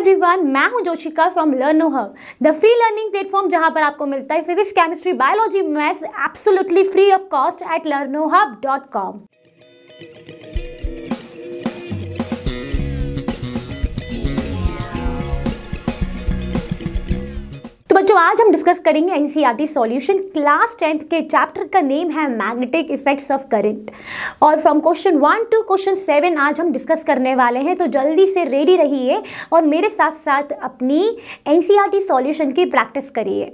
everyone मैं हूं Joshika from LearnoHub the free learning platform जहां पर आपको मिलता है physics chemistry biology maths absolutely free of cost at LearnoHub dot com बच्चों आज हम डिस्कस करेंगे एनसीईआरटी सॉल्यूशन क्लास टेंथ के चैप्टर का नेम है मैग्नेटिक इफेक्ट्स ऑफ करंट और from question one to question seven आज हम डिस्कस करने वाले हैं तो जल्दी से रेडी रहिए और मेरे साथ साथ अपनी एनसीईआरटी सॉल्यूशन e की प्रैक्टिस करिए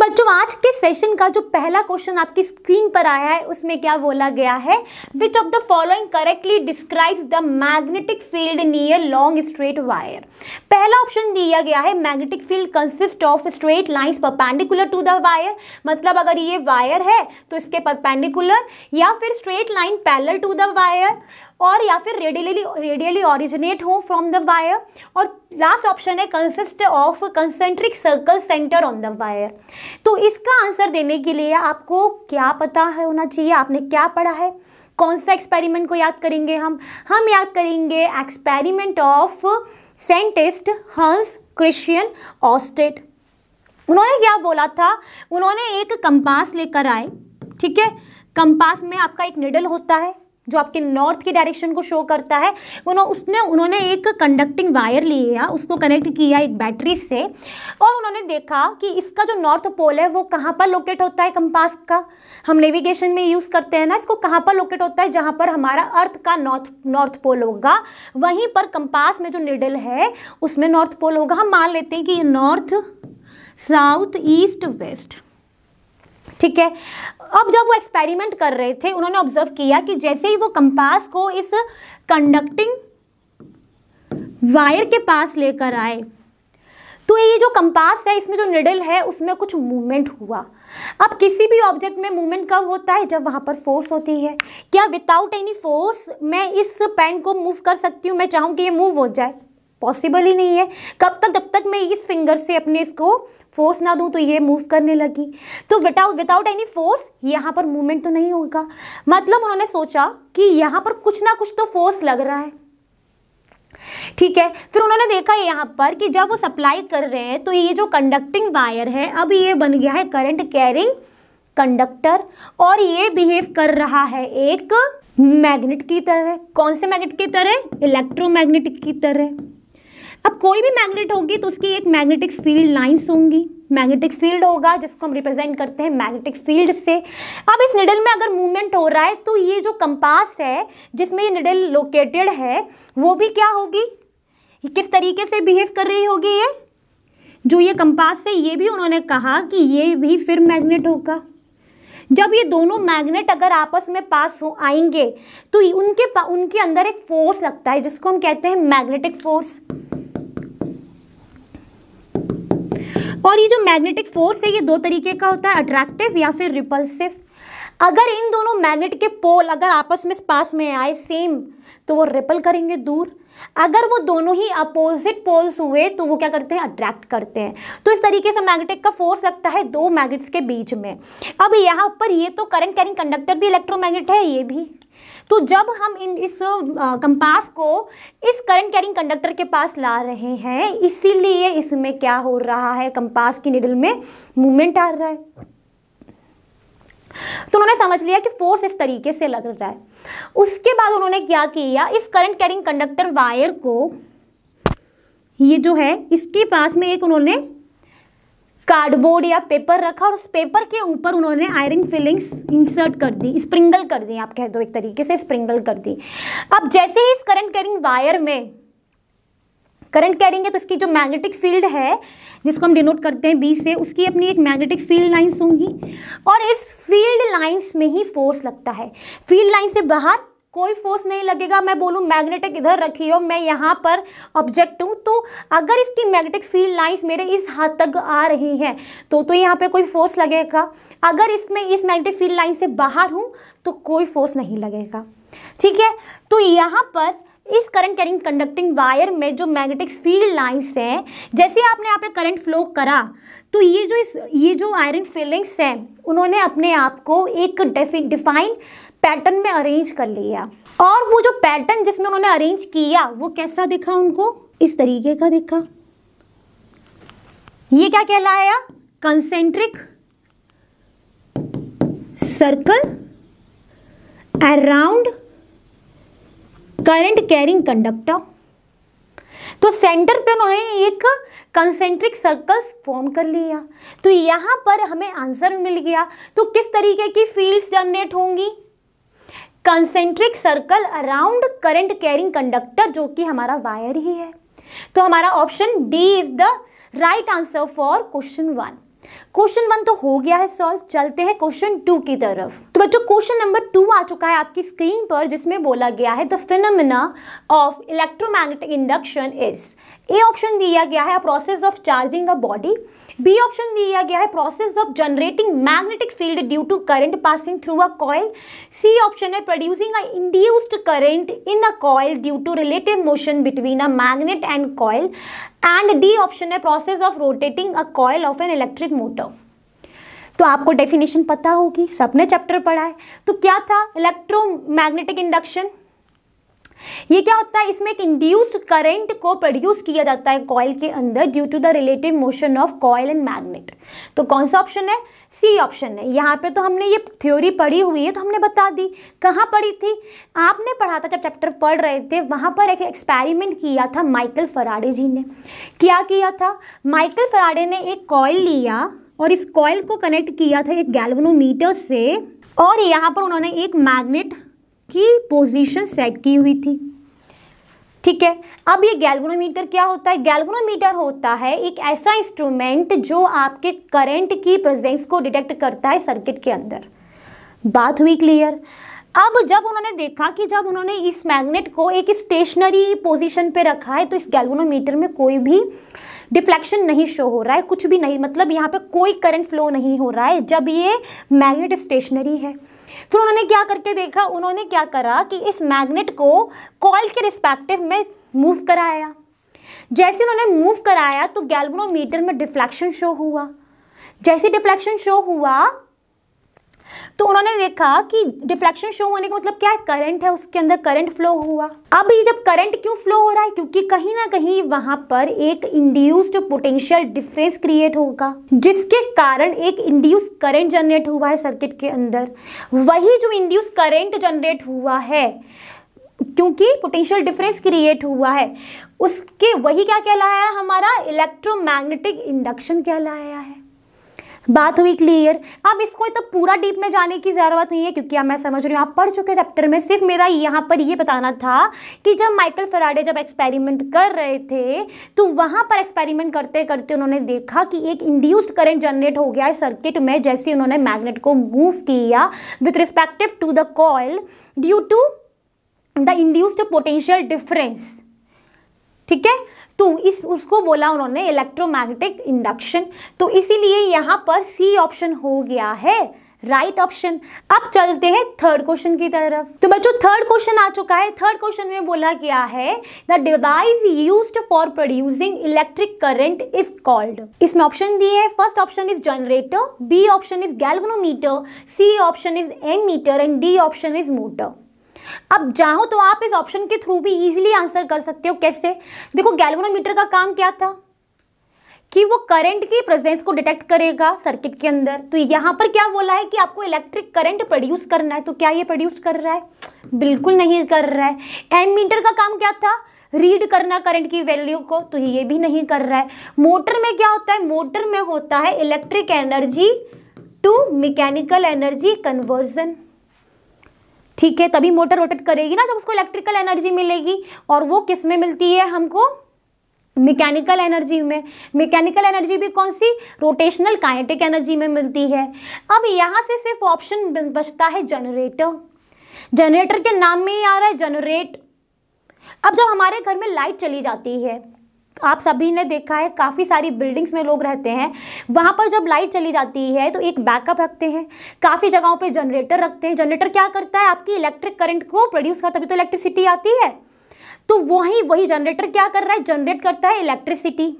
बच्चों आज के सेशन का जो पहला क्वेश्चन आपकी स्क्रीन पर आया है उसमें क्या बोला गया है which of the following correctly describes the magnetic field near long straight wire पहला ऑप्शन दिया गया है magnetic field consist of straight पर परपेंडिकुलर टू द वायर मतलब अगर ये वायर है तो इसके परपेंडिकुलर या फिर straight line parallel to the wire और या फिर रेडियली रेडियली ऑरिजिनेट हो फ्रॉम द वायर और लास्ट ऑप्शन है consist of concentric circle centre on the wire तो इसका आंसर देने के लिए आपको क्या पता है होना चाहिए आपने क्या पढ़ा है कौन सा एक्सपेरिमेंट को याद करेंगे हम हम याद करेंगे experiment of scientist Hans Christian Oersted उन्होंने क्या बोला था उन्होंने एक कंपास लेकर आए ठीक है कंपास में आपका एक निडल होता है जो आपके नॉर्थ के डायरेक्शन को शो करता है उन्होंने उसने उन्होंने एक कंडक्टिंग वायर लिया उसको कनेक्ट किया एक बैटरी से और उन्होंने देखा कि इसका जो नॉर्थ पोल है वो कहाँ पर लोकेट होता है कंपास का हम नेविगेशन में यूज़ करते हैं ना इसको कहाँ पर लोकेट होता है जहाँ पर हमारा अर्थ का नॉर्थ नॉर्थ पोल होगा वहीं पर कंपास में जो निडल है उसमें नॉर्थ पोल होगा हम मान लेते हैं कि ये नॉर्थ साउथ ईस्ट वेस्ट ठीक है अब जब वो एक्सपेरिमेंट कर रहे थे उन्होंने ऑब्जर्व किया कि जैसे ही वो कंपास को इस कंडक्टिंग वायर के पास लेकर आए तो ये जो कंपास है इसमें जो निडल है उसमें कुछ मूवमेंट हुआ अब किसी भी ऑब्जेक्ट में मूवमेंट कब होता है जब वहाँ पर फोर्स होती है क्या विदाउट एनी फोर्स मैं इस पेन को मूव कर सकती हूँ मैं चाहूँ कि ये मूव हो जाए पॉसिबल ही नहीं है कब तक जब तक मैं इस फिंगर से अपने इसको फोर्स ना दूं तो ये मूव करने लगी तो विदाउट विदाउट एनी फोर्स यहाँ पर मूवमेंट तो नहीं होगा मतलब उन्होंने सोचा कि यहाँ पर कुछ ना कुछ तो फोर्स लग रहा है ठीक है फिर उन्होंने देखा यहाँ पर कि जब वो सप्लाई कर रहे हैं तो ये जो कंडक्टिंग वायर है अब ये बन गया है करंट कैरिंग कंडक्टर और ये बिहेव कर रहा है एक मैग्नेट की तरह कौन से मैग्नेट की तरह इलेक्ट्रोमैग्नेटिक की तरह अब कोई भी मैग्नेट होगी तो उसकी एक मैग्नेटिक फील्ड लाइंस होंगी मैग्नेटिक फील्ड होगा जिसको हम रिप्रेजेंट करते हैं मैग्नेटिक फील्ड से अब इस निडल में अगर मूवमेंट हो रहा है तो ये जो कंपास है जिसमें ये निडल लोकेटेड है वो भी क्या होगी किस तरीके से बिहेव कर रही होगी ये जो ये कंपास से ये भी उन्होंने कहा कि ये भी फिर मैग्नेट होगा जब ये दोनों मैग्नेट अगर आपस में पास हो आएंगे तो उनके उनके अंदर एक फोर्स लगता है जिसको हम कहते हैं मैग्नेटिक फोर्स और ये जो मैग्नेटिक फोर्स है ये दो तरीके का होता है अट्रैक्टिव या फिर रिपल्सिव अगर इन दोनों मैग्नेट के पोल अगर आपस में पास में आए सेम तो वो रिपल करेंगे दूर अगर वो दोनों ही अपोजिट पोल्स हुए तो वो क्या करते हैं अट्रैक्ट करते हैं तो इस तरीके से मैग्नेटिक का फोर्स लगता है दो मैग्नेट्स के बीच में अब यहाँ पर ये तो करंट कैरिंग कंडक्टर भी इलेक्ट्रोमैग्नेट है ये भी तो जब हम इन इस कंपास को इस करंट कैरिंग कंडक्टर के पास ला रहे हैं इसीलिए इसमें क्या हो रहा है कंपास की निडल में मूवमेंट आ रहा है तो उन्होंने समझ लिया कि फोर्स इस तरीके से लग रहा है उसके बाद उन्होंने क्या किया इस करंट कैरिंग कंडक्टर वायर को ये जो है इसके पास में एक उन्होंने कार्डबोर्ड या पेपर रखा और उस पेपर के ऊपर उन्होंने आयरन फिलिंग्स इंसर्ट कर दी स्प्रिंगल कर दी आप कह दो एक तरीके से स्प्रिंगल कर दी अब जैसे ही इस करंट कैरिंग वायर में करंट कैरिंग है तो इसकी जो मैग्नेटिक फील्ड है जिसको हम डिनोट करते हैं बी से उसकी अपनी एक मैग्नेटिक फील्ड लाइंस होंगी और इस फील्ड लाइंस में ही फोर्स लगता है फील्ड लाइन से बाहर कोई फोर्स नहीं लगेगा मैं बोलूँ मैग्नेटिक इधर रखी हो मैं यहाँ पर ऑब्जेक्ट हूँ तो अगर इसकी मैग्नेटिक फील्ड लाइंस मेरे इस हाथ तक आ रही हैं तो तो यहाँ पे कोई फोर्स लगेगा अगर इसमें इस मैग्नेटिक फील्ड लाइन से बाहर हूँ तो कोई फोर्स नहीं लगेगा ठीक है तो यहाँ पर इस करंट कैरिंग कंडक्टिंग वायर में जो मैग्नेटिक फील्ड लाइंस हैं जैसे आपने यहाँ पे करंट फ्लो करा तो ये जो इस ये जो आयरन फीलिंग्स हैं उन्होंने अपने आप को एक डिफाइन पैटर्न में अरेंज कर लिया और वो जो पैटर्न जिसमें उन्होंने अरेंज किया वो कैसा दिखा उनको इस तरीके का दिखा ये क्या कहलाया concentric circle around current carrying conductor तो सेंटर पे उन्होंने एक कंसेंट्रिक सर्कल्स फॉर्म कर लिया तो यहाँ पर हमें आंसर मिल गया तो किस तरीके की फील्ड्स जनरेट होंगी concentric circle around current carrying conductor जो कि हमारा वायर ही है तो हमारा option D is the right answer for question one question one तो हो गया है सॉल्व चलते हैं क्वेश्चन टू की तरफ तो बच्चों क्वेश्चन नंबर टू आ चुका है आपकी स्क्रीन पर जिसमें बोला गया है the phenomena of electromagnetic induction is A option दिया गया है process of charging the body B option दिया गया है process of generating magnetic field due to current passing through a coil C option है producing a induced current in a coil due to relative motion between a magnet and coil and D option है process of rotating a coil of an electric motor तो आपको definition पता होगी सबने chapter पढ़ा है तो क्या था इलेक्ट्रोमैग्नेटिक इंडक्शन ये क्या होता है इसमें एक इंड्यूस्ड करंट को प्रोड्यूस किया जाता है कॉयल के अंदर due to the relative motion of coil and magnet तो कौन सा ऑप्शन है सी ऑप्शन है यहाँ पे तो हमने ये थ्योरी पढ़ी हुई है तो हमने बता दी कहाँ पढ़ी थी आपने पढ़ा था जब चैप्टर पढ़ रहे थे वहाँ पर एक एक्सपेरिमेंट किया था माइकल फराडे जी ने क्या किया था माइकल फराडे ने एक कॉयल लिया और इस कॉयल को कनेक्ट किया था एक गैल्वनोमीटर से और यहाँ पर उन्होंने एक मैग्नेट की पोजीशन सेट की हुई थी ठीक है अब ये गैल्वनोमीटर क्या होता है गैल्वनोमीटर होता है एक ऐसा इंस्ट्रूमेंट जो आपके करंट की प्रेजेंस को डिटेक्ट करता है सर्किट के अंदर बात हुई क्लियर अब जब उन्होंने देखा कि जब उन्होंने इस मैग्नेट को एक स्टेशनरी पोजीशन पे रखा है तो इस गैल्वनोमीटर में कोई भी डिफ्लेक्शन नहीं शो हो रहा है कुछ भी नहीं मतलब यहाँ पे कोई करंट फ्लो नहीं हो रहा है जब ये मैग्नेट स्टेशनरी है फिर उन्होंने क्या करके देखा उन्होंने क्या करा कि इस मैग्नेट को कॉल के रिस्पेक्टिव में मूव कराया जैसे उन्होंने मूव कराया तो गैल्वनोमीटर में डिफ्लेक्शन शो हुआ जैसे डिफ्लेक्शन शो हुआ तो उन्होंने देखा कि डिफ्लेक्शन शो होने का मतलब क्या है करंट है उसके अंदर करंट फ्लो हुआ अब ये जब करंट क्यों फ्लो हो रहा है क्योंकि कहीं ना कहीं वहां पर एक इंड्यूस्ड पोटेंशियल डिफरेंस क्रिएट होगा जिसके कारण एक इंड्यूस करंट जनरेट हुआ है सर्किट के अंदर वही जो इंड्यूस करंट जनरेट हुआ है क्योंकि पोटेंशियल डिफरेंस क्रिएट हुआ है उसके वही क्या कहलाया है हमारा इलेक्ट्रोमैग्नेटिक इंडक्शन कहलाया है बात हुई क्लियर अब इसको तो पूरा डीप में जाने की ज़रूरत नहीं है क्योंकि अब मैं समझ रही हूँ आप पढ़ चुके चैप्टर में सिर्फ मेरा यहाँ पर ये बताना था कि जब माइकल फराडे जब एक्सपेरिमेंट कर रहे थे तो वहाँ पर एक्सपेरिमेंट करते करते उन्होंने देखा कि एक इंड्यूस्ड करंट जनरेट हो गया है सर्किट में जैसे उन्होंने मैग्नेट को मूव किया with respective to the coil due to the induced potential difference ठीक है तो इस उसको बोला उन्होंने इलेक्ट्रोमैग्नेटिक इंडक्शन तो इसीलिए यहाँ पर सी ऑप्शन हो गया है राइट right ऑप्शन अब चलते हैं थर्ड क्वेश्चन की तरफ तो बच्चों थर्ड क्वेश्चन आ चुका है थर्ड क्वेश्चन में बोला गया है the device used for producing electric current is called इसमें ऑप्शन दिए है first option is generator B option is galvanometer C option is ammeter and D option is motor अब चाहो तो आप इस ऑप्शन के थ्रू भी इजीली आंसर कर सकते हो कैसे देखो गैल्वेनोमीटर का काम क्या था कि वो करंट की प्रेजेंस को डिटेक्ट करेगा सर्किट के अंदर तो यहां पर क्या बोला है कि आपको इलेक्ट्रिक करंट प्रोड्यूस करना है तो क्या ये प्रोड्यूस कर रहा है बिल्कुल नहीं कर रहा है एमीटर का काम क्या था रीड करना करंट की वैल्यू को तो ये भी नहीं कर रहा है मोटर में क्या होता है मोटर में होता है electric energy to mechanical energy conversion ठीक है तभी मोटर रोटेट करेगी ना जब उसको इलेक्ट्रिकल एनर्जी मिलेगी और वो किस में मिलती है हमको मैकेनिकल एनर्जी में मैकेनिकल एनर्जी भी कौन सी रोटेशनल काइनेटिक एनर्जी में मिलती है अब यहाँ से सिर्फ ऑप्शन बचता है जनरेटर जनरेटर के नाम में ही आ रहा है जनरेट अब जब हमारे घर में लाइट चली जाती है आप सभी ने देखा है काफ़ी सारी बिल्डिंग्स में लोग रहते हैं वहाँ पर जब लाइट चली जाती है तो एक बैकअप रखते हैं काफ़ी जगहों पर जनरेटर रखते हैं जनरेटर क्या करता है आपकी इलेक्ट्रिक करंट को प्रोड्यूस करता है तभी तो इलेक्ट्रिसिटी आती है तो वही वही जनरेटर क्या कर रहा है जनरेट करता है इलेक्ट्रिसिटी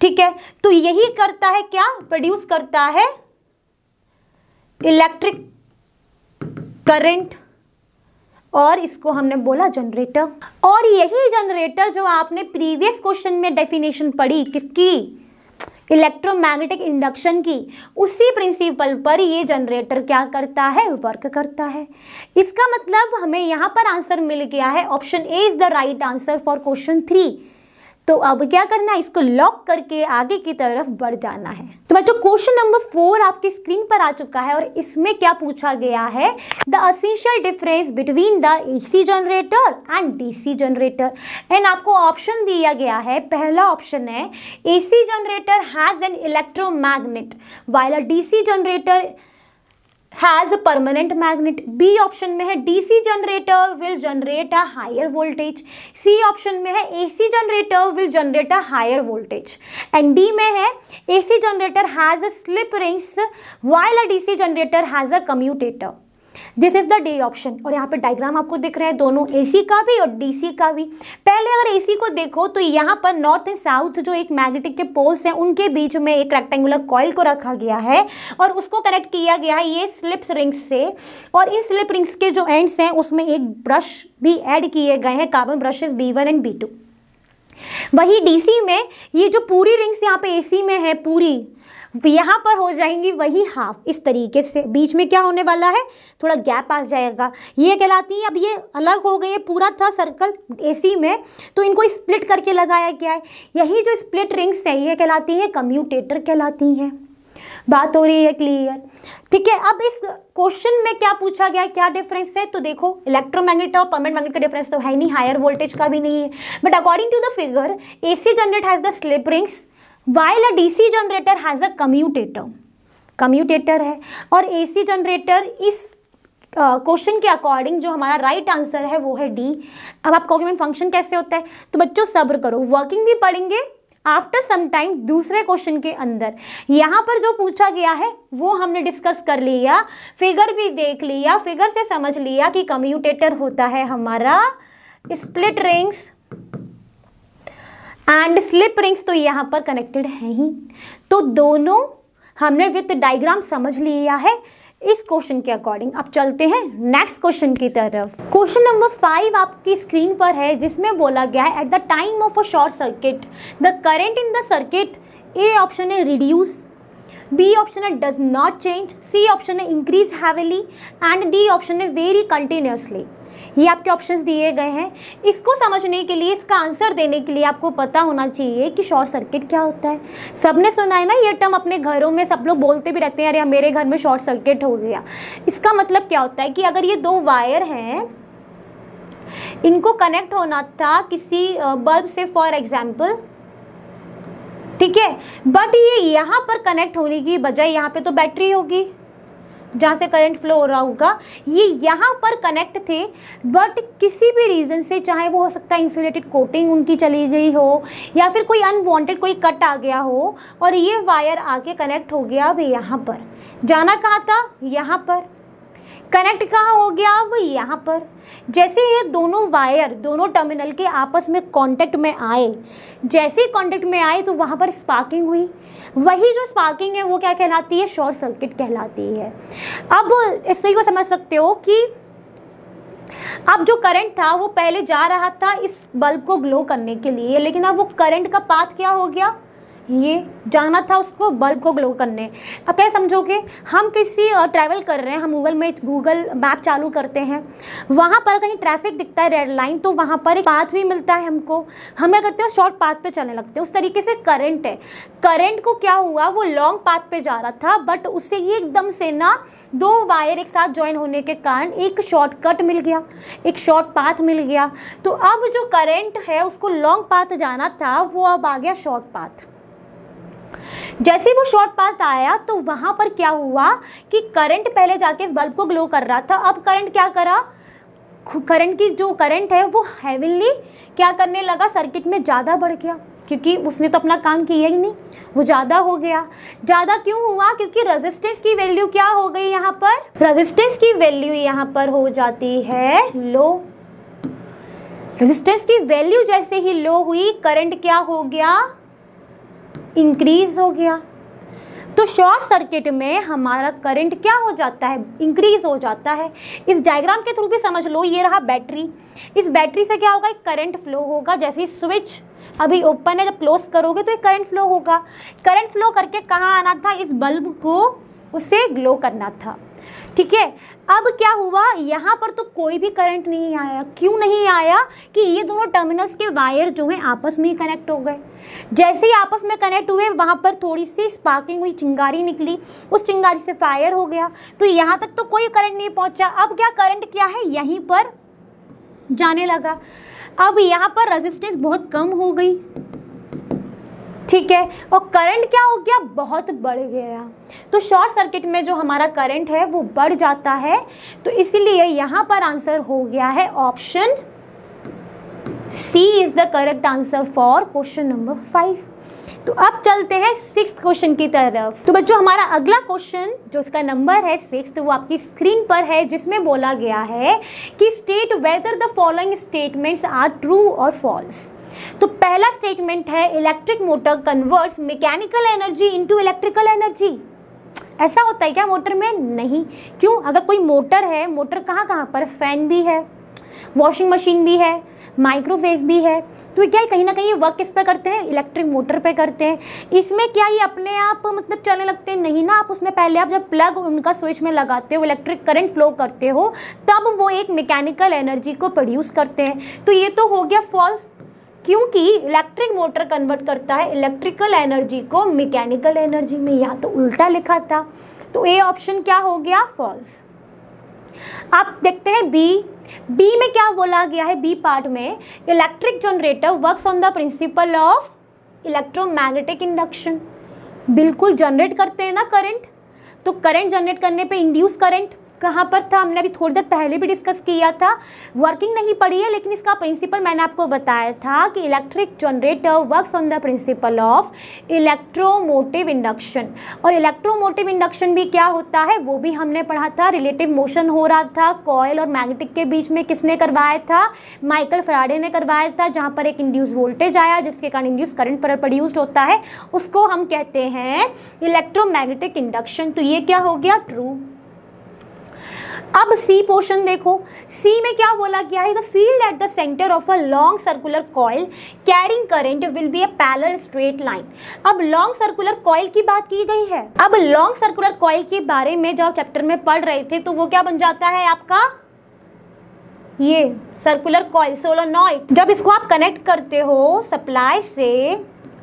ठीक है तो यही करता है क्या प्रोड्यूस करता है इलेक्ट्रिक करंट और इसको हमने बोला जनरेटर और यही जनरेटर जो आपने प्रीवियस क्वेश्चन में डेफिनेशन पढ़ी किसकी इलेक्ट्रोमैग्नेटिक इंडक्शन की उसी प्रिंसिपल पर ये जनरेटर क्या करता है वर्क करता है इसका मतलब हमें यहाँ पर आंसर मिल गया है option A is the right answer for question three तो अब क्या करना है इसको लॉक करके आगे की तरफ बढ़ जाना है तो बच्चों क्वेश्चन नंबर फोर आपकी स्क्रीन पर आ चुका है और इसमें क्या पूछा गया है the essential difference between the AC generator and DC generator and आपको ऑप्शन दिया गया है पहला ऑप्शन है AC generator has an electromagnet while DC generator has a permanent magnet B option में है DC generator will generate a higher voltage C option में है AC generator will generate a higher voltage and D में है AC generator has a slip rings while a DC generator has a commutator this is the D option और यहाँ पे diagram आपको दिख रहा है दोनों एसी का भी और डीसी का भी पहले अगर एसी को देखो तो यहाँ पर नॉर्थ एंड साउथ जो एक मैग्नेटिक के पोल्स हैं उनके बीच में एक रेक्टेंगुलर कॉयल को रखा गया है और उसको कनेक्ट किया गया है ये स्लिप्स रिंग्स से और इन स्लिप रिंग्स के जो एंड्स हैं उसमें एक ब्रश भी ऐड किए गए हैं carbon brushes B one and B two वही डीसी में ये जो पूरी रिंग्स यहाँ पे एसी में है पूरी यहाँ पर हो जाएंगी वही हाफ इस तरीके से बीच में क्या होने वाला है थोड़ा गैप आ जाएगा ये कहलाती है अब ये अलग हो गई है पूरा था सर्कल एसी में तो इनको स्प्लिट करके लगाया गया है यही जो स्प्लिट रिंग्स है ये कहलाती है कम्यूटेटर कहलाती हैं बात हो रही है क्लियर ठीक है अब इस क्वेश्चन में क्या पूछा गया क्या डिफरेंस है तो देखो इलेक्ट्रोमैग्नेट और परमानेंट मैग्नेट का डिफरेंस तो है नहीं हायर वोल्टेज का भी नहीं है but according to the figure A C generator has the slip rings while a DC generator has a commutator commutator है और ए सी जनरेटर इस क्वेश्चन uh, के अकॉर्डिंग जो हमारा राइट right आंसर है वो है डी अब आप कहोगे फंक्शन कैसे होता है तो बच्चों सब्र करो वर्किंग भी पढ़ेंगे आफ्टर सम टाइम दूसरे क्वेश्चन के अंदर यहाँ पर जो पूछा गया है वो हमने डिस्कस कर लिया फिगर भी देख लिया फिगर से समझ लिया कि कम्यूटेटर होता है हमारा split rings and slip rings तो यहाँ पर कनेक्टेड है ही तो दोनों हमने विथ डायग्राम समझ लिया है इस क्वेश्चन के अकॉर्डिंग अब चलते हैं नेक्स्ट क्वेश्चन की तरफ क्वेश्चन नंबर फाइव आपकी स्क्रीन पर है जिसमें बोला गया है at the time of a short circuit the current in the circuit A option है रिड्यूस बी ऑप्शन है does not change C option है increase heavily and D option है वेरी कंटिन्यूसली ये आपके ऑप्शंस दिए गए हैं इसको समझने के लिए इसका आंसर देने के लिए आपको पता होना चाहिए कि शॉर्ट सर्किट क्या होता है सबने सुना है ना ये टर्म अपने घरों में सब लोग बोलते भी रहते हैं अरे मेरे घर में शॉर्ट सर्किट हो गया इसका मतलब क्या होता है कि अगर ये दो वायर हैं इनको कनेक्ट होना था किसी बल्ब से फॉर एग्जाम्पल ठीक है बट ये यहाँ पर कनेक्ट होने की बजाय यहाँ पे तो बैटरी होगी जहाँ से करंट फ्लो हो रहा होगा ये यहाँ पर कनेक्ट थे बट किसी भी रीज़न से चाहे वो हो सकता है इंसुलेटेड कोटिंग उनकी चली गई हो या फिर कोई अनवांटेड कोई कट आ गया हो और ये वायर आके कनेक्ट हो गया अब यहाँ पर जाना कहाँ था यहाँ पर कनेक्ट कहाँ हो गया अब यहाँ पर जैसे ये दोनों वायर दोनों टर्मिनल के आपस में कांटेक्ट में आए जैसे ही कांटेक्ट में आए तो वहाँ पर स्पार्किंग हुई वही जो स्पार्किंग है वो क्या कहलाती है शॉर्ट सर्किट कहलाती है अब इससे को समझ सकते हो कि अब जो करंट था वो पहले जा रहा था इस बल्ब को ग्लो करने के लिए लेकिन अब वो करंट का पाथ क्या हो गया ये जाना था उसको बल्ब को ग्लो करने अब क्या समझोगे हम किसी ट्रैवल कर रहे हैं हम गूगल में गूगल मैप चालू करते हैं वहाँ पर कहीं ट्रैफिक दिखता है रेड लाइन तो वहाँ पर एक पाथ भी मिलता है हमको हम क्या करते हैं शॉर्ट पाथ पे चलने लगते हैं उस तरीके से करंट है करंट को क्या हुआ वो लॉन्ग पाथ पे जा रहा था बट उससे एकदम से ना दो वायर एक साथ ज्वाइन होने के कारण एक शॉर्टकट मिल गया एक शॉर्ट पाथ मिल गया तो अब जो करेंट है उसको लॉन्ग पाथ जाना था वो अब आ गया शॉर्ट पाथ जैसे वो शॉर्ट पाथ आया तो वहां पर क्या हुआ कि करंट पहले जाके इस बल्ब को ग्लो कर रहा था अब करंट क्या करा करंट की जो करंट है वो हैविली क्या करने लगा सर्किट में ज़्यादा बढ़ गया क्योंकि उसने तो अपना काम किया ही नहीं वो ज़्यादा हो गया ज़्यादा क्यों हुआ क्योंकि रेजिस्टेंस की वैल्यू क्या हो गई यहाँ पर रेजिस्टेंस की वैल्यू यहाँ पर हो जाती है लो रेजिस्टेंस की वैल्यू जैसे ही लो हुई करंट क्या हो गया इंक्रीज हो गया तो शॉर्ट सर्किट में हमारा करंट क्या हो जाता है इंक्रीज हो जाता है इस डायग्राम के थ्रू भी समझ लो ये रहा बैटरी इस बैटरी से क्या होगा एक करंट फ्लो होगा जैसे स्विच अभी ओपन है जब क्लोज करोगे तो एक करंट फ्लो होगा करंट फ्लो करके कहाँ आना था इस बल्ब को उसे ग्लो करना था ठीक है अब क्या हुआ यहाँ पर तो कोई भी करंट नहीं आया क्यों नहीं आया कि ये दोनों टर्मिनल्स के वायर जो हैं आपस में ही कनेक्ट हो गए जैसे ही आपस में कनेक्ट हुए वहाँ पर थोड़ी सी स्पार्किंग हुई चिंगारी निकली उस चिंगारी से फायर हो गया तो यहाँ तक तो कोई करंट नहीं पहुँचा अब क्या करंट क्या है यहीं पर जाने लगा अब यहाँ पर रजिस्टेंस बहुत कम हो गई ठीक है और करंट क्या हो गया बहुत बढ़ गया तो शॉर्ट सर्किट में जो हमारा करंट है वो बढ़ जाता है तो इसीलिए यहाँ पर आंसर हो गया है option C is the correct answer for question number five तो अब चलते हैं सिक्स क्वेश्चन की तरफ तो बच्चों हमारा अगला क्वेश्चन जो इसका नंबर है सिक्स तो वो आपकी स्क्रीन पर है जिसमें बोला गया है कि state whether the following statements are true और फॉल्स तो पहला स्टेटमेंट है electric motor converts mechanical energy into electrical energy ऐसा होता है क्या मोटर में नहीं क्यों अगर कोई मोटर है मोटर कहाँ कहाँ पर फैन भी है वॉशिंग मशीन भी है माइक्रोवेव भी है तो क्या कहीं ना कहीं ये वर्क किस पे करते हैं इलेक्ट्रिक मोटर पे करते हैं इसमें क्या ये अपने आप मतलब चलने लगते हैं नहीं ना आप उसमें पहले आप जब प्लग उनका स्विच में लगाते हो इलेक्ट्रिक करंट फ्लो करते हो तब वो एक मैकेनिकल एनर्जी को प्रोड्यूस करते हैं तो ये तो हो गया फॉल्स क्योंकि इलेक्ट्रिक मोटर कन्वर्ट करता है इलेक्ट्रिकल एनर्जी को मैकेनिकल एनर्जी में यहाँ तो उल्टा लिखा था तो ए ऑप्शन क्या हो गया फॉल्स आप देखते हैं बी बी में क्या बोला गया है बी पार्ट में electric generator works on the principle of electromagnetic induction बिल्कुल जनरेट करते हैं ना करंट तो करंट जनरेट करने पे इंड्यूस करंट कहाँ पर था हमने अभी थोड़ी देर पहले भी डिस्कस किया था वर्किंग नहीं पड़ी है लेकिन इसका प्रिंसिपल मैंने आपको बताया था कि electric generator works on the principle of electromotive induction और इलेक्ट्रोमोटिव इंडक्शन भी क्या होता है वो भी हमने पढ़ा था रिलेटिव मोशन हो रहा था कॉयल और मैग्नेटिक के बीच में किसने करवाया था माइकल फ्राडे ने करवाया था जहाँ पर एक इंड्यूस वोल्टेज आया जिसके कारण इंड्यूस करंट प्रोड्यूस्ड होता है उसको हम कहते हैं इलेक्ट्रोमैग्नेटिक इंडक्शन तो ये क्या हो गया ट्रू अब सी पोर्शन देखो सी में क्या बोला गया है the field at the centre of a long circular coil carrying current will be a parallel straight line अब लॉन्ग सर्कुलर कॉयल की बात की गई है अब लॉन्ग सर्कुलर कॉयल के बारे में जब चैप्टर में पढ़ रहे थे तो वो क्या बन जाता है आपका ये सर्कुलर कॉयल सोलोनॉइड जब इसको आप कनेक्ट करते हो सप्लाई से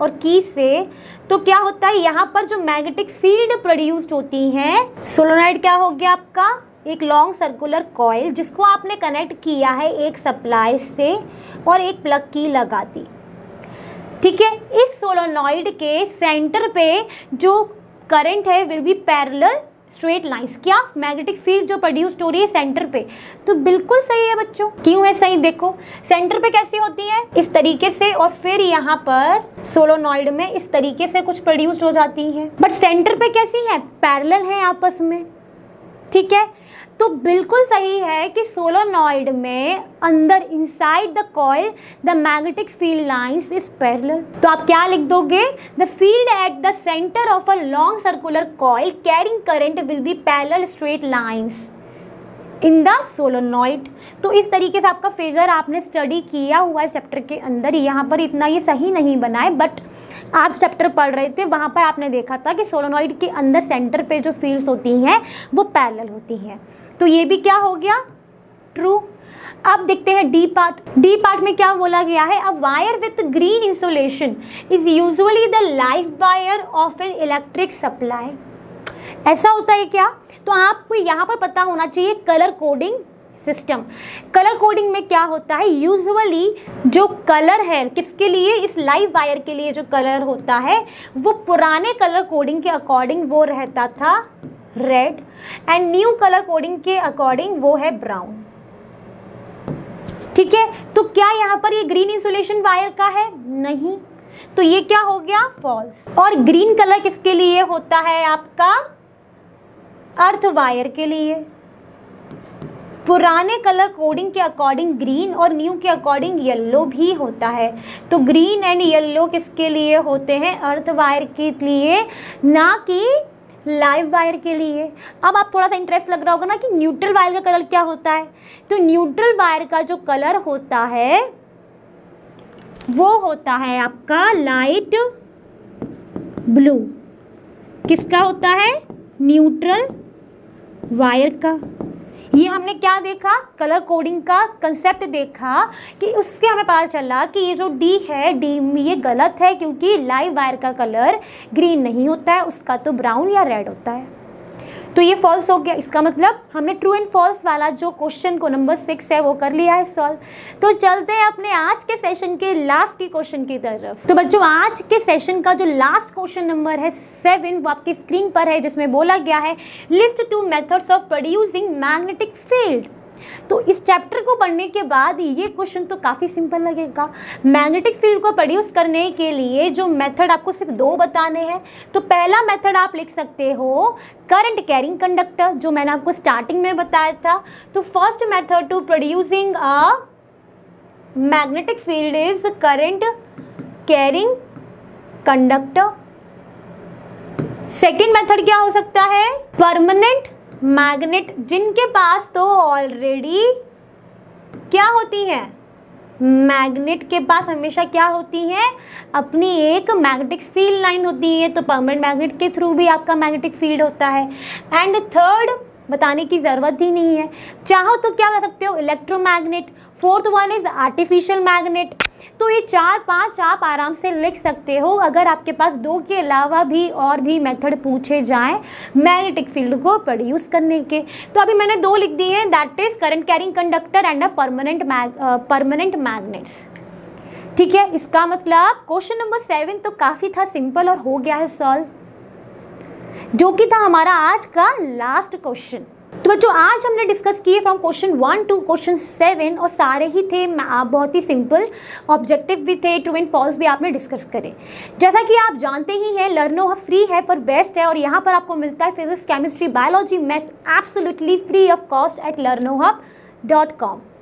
और की से तो क्या होता है यहाँ पर जो मैग्नेटिक फील्ड प्रोड्यूस्ड होती हैं सोलोनाइड क्या हो गया आपका एक लॉन्ग सर्कुलर कॉयल जिसको आपने कनेक्ट किया है एक सप्लाई से और एक प्लग की लगा दी ठीक है इस सोलोनॉइड के सेंटर पे जो करंट है will be parallel straight lines क्या मैग्नेटिक फील्ड जो प्रोड्यूस हो रही है सेंटर पे तो बिल्कुल सही है बच्चों क्यों है सही देखो सेंटर पे कैसी होती है इस तरीके से और फिर यहाँ पर सोलोनॉइड में इस तरीके से कुछ प्रोड्यूस्ड हो जाती है बट सेंटर पे कैसी है पैरेलल है आपस में ठीक है तो बिल्कुल सही है कि सोलोनॉइड में अंदर inside the coil the magnetic field lines is parallel तो आप क्या लिख दोगे the field at the centre of a long circular coil carrying current will be parallel straight lines in the solenoid तो इस तरीके से आपका फिगर आपने स्टडी किया हुआ है चैप्टर के अंदर यहाँ पर इतना ये सही नहीं बनाए बट आप चैप्टर पढ़ रहे थे वहाँ पर आपने देखा था कि सोलोनॉइड के अंदर सेंटर पे जो फील्ड्स होती हैं वो पैरेलल होती हैं तो ये भी क्या हो गया ट्रू अब देखते हैं डी पार्ट डी पार्ट में क्या बोला गया है a wire with green insulation is usually the life wire of an electric supply ऐसा होता है क्या तो आपको यहाँ पर पता होना चाहिए colour coding system colour coding में क्या होता है यूजुअली जो कलर है किसके लिए इस लाइव वायर के लिए जो कलर होता है वो पुराने कलर कोडिंग के अकॉर्डिंग वो रहता था red and new colour coding के अकॉर्डिंग वो है ब्राउन ठीक है तो क्या यहाँ पर ये ग्रीन इंसुलेशन वायर का है नहीं तो ये क्या हो गया फॉल्स और ग्रीन कलर किसके लिए होता है आपका अर्थ वायर के लिए पुराने कलर कोडिंग के अकॉर्डिंग ग्रीन और न्यू के अकॉर्डिंग येल्लो भी होता है तो ग्रीन एंड येल्लो किसके लिए होते हैं अर्थ वायर के लिए ना कि लाइव वायर के लिए अब आप थोड़ा सा इंटरेस्ट लग रहा होगा ना कि न्यूट्रल वायर का कलर क्या होता है तो न्यूट्रल वायर का जो कलर होता है वो होता है आपका लाइट ब्लू किसका होता है न्यूट्रल वायर का ये हमने क्या देखा कलर कोडिंग का कंसेप्ट देखा कि उससे हमें पता चला कि ये जो डी है डी ये गलत है क्योंकि लाइव वायर का कलर ग्रीन नहीं होता है उसका तो ब्राउन या रेड होता है तो ये फॉल्स हो गया इसका मतलब हमने ट्रू एंड फॉल्स वाला जो क्वेश्चन को नंबर सिक्स है वो कर लिया है सॉल्व तो चलते हैं अपने आज के सेशन के लास्ट के क्वेश्चन की तरफ तो बच्चों आज के सेशन का जो लास्ट क्वेश्चन नंबर है सेवन वो आपकी स्क्रीन पर है जिसमें बोला गया है list two methods of producing magnetic field तो इस चैप्टर को पढ़ने के बाद ये क्वेश्चन तो काफ़ी सिंपल लगेगा मैग्नेटिक फील्ड को प्रोड्यूस करने के लिए जो मेथड आपको सिर्फ दो बताने हैं तो पहला मेथड आप लिख सकते हो करंट कैरिंग कंडक्टर जो मैंने आपको स्टार्टिंग में बताया था तो first method to producing a magnetic field is current carrying conductor second method क्या हो सकता है परमानेंट मैग्नेट जिनके पास तो ऑलरेडी क्या होती है मैग्नेट के पास हमेशा क्या होती है अपनी एक मैग्नेटिक फील्ड लाइन होती है तो परमानेंट मैग्नेट के थ्रू भी आपका मैग्नेटिक फील्ड होता है एंड थर्ड बताने की ज़रूरत ही नहीं है चाहो तो क्या कर सकते हो electromagnet fourth one is artificial magnet तो ये चार पांच आप आराम से लिख सकते हो अगर आपके पास दो के अलावा भी और भी मेथड पूछे जाएं मैग्नेटिक फील्ड को प्रोड्यूस करने के तो अभी मैंने दो लिख दिए हैं that is current carrying conductor and a permanent mag permanent magnets ठीक है इसका मतलब क्वेश्चन नंबर सेवन तो काफ़ी था सिंपल और हो गया है सॉल्व जो कि था हमारा आज का लास्ट क्वेश्चन तो बच्चों आज हमने डिस्कस किए from question one to question seven और सारे ही थे बहुत ही सिंपल ऑब्जेक्टिव भी थे ट्रू एंड फॉल्स भी आपने डिस्कस करे जैसा कि आप जानते ही हैं लर्नो फ्री है पर बेस्ट है और यहाँ पर आपको मिलता है physics chemistry biology maths absolutely free of cost at Learno dot com